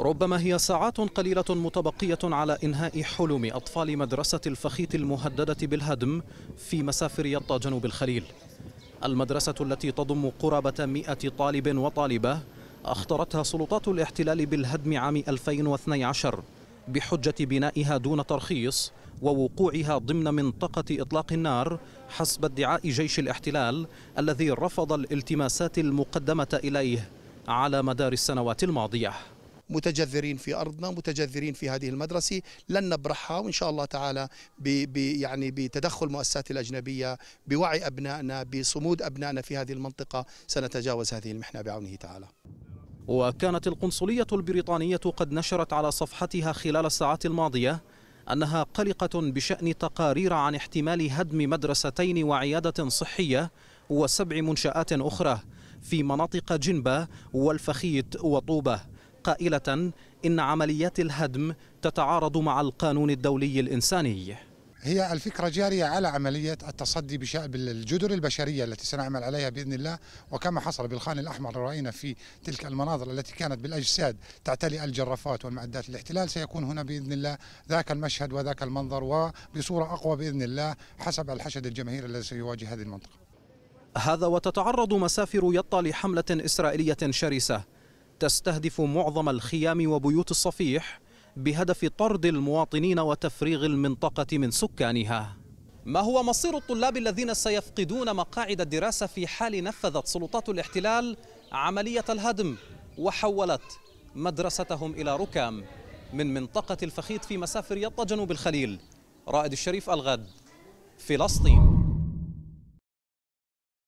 ربما هي ساعات قليلة متبقية على إنهاء حلم أطفال مدرسة الفخيت المهددة بالهدم في مسافر يطا جنوب الخليل المدرسة التي تضم قرابة 100 طالب وطالبة أخطرتها سلطات الاحتلال بالهدم عام 2012 بحجة بنائها دون ترخيص ووقوعها ضمن منطقة إطلاق النار حسب ادعاء جيش الاحتلال الذي رفض الالتماسات المقدمة إليه على مدار السنوات الماضية متجذرين في أرضنا متجذرين في هذه المدرسة لن نبرحها وإن شاء الله تعالى بي بي يعني بتدخل مؤسسات الأجنبية بوعي أبنائنا بصمود أبنائنا في هذه المنطقة سنتجاوز هذه المحنة بعونه تعالى وكانت القنصلية البريطانية قد نشرت على صفحتها خلال الساعات الماضية أنها قلقة بشأن تقارير عن احتمال هدم مدرستين وعيادة صحية وسبع منشآت أخرى في مناطق جنبة والفخيت وطوبة قائلة إن عمليات الهدم تتعارض مع القانون الدولي الإنساني هي الفكرة جارية على عملية التصدي بالجدر البشرية التي سنعمل عليها بإذن الله وكما حصل بالخان الأحمر رأينا في تلك المناظر التي كانت بالأجساد تعتلي الجرافات والمعدات الاحتلال سيكون هنا بإذن الله ذاك المشهد وذاك المنظر وبصورة أقوى بإذن الله حسب الحشد الجماهيري الذي سيواجه هذه المنطقة هذا وتتعرض مسافر يطا لحملة إسرائيلية شرسة تستهدف معظم الخيام وبيوت الصفيح بهدف طرد المواطنين وتفريغ المنطقة من سكانها ما هو مصير الطلاب الذين سيفقدون مقاعد الدراسة في حال نفذت سلطات الاحتلال عملية الهدم وحولت مدرستهم إلى ركام من منطقة الفخيت في مسافر يطا جنوب الخليل رائد الشريف الغد فلسطين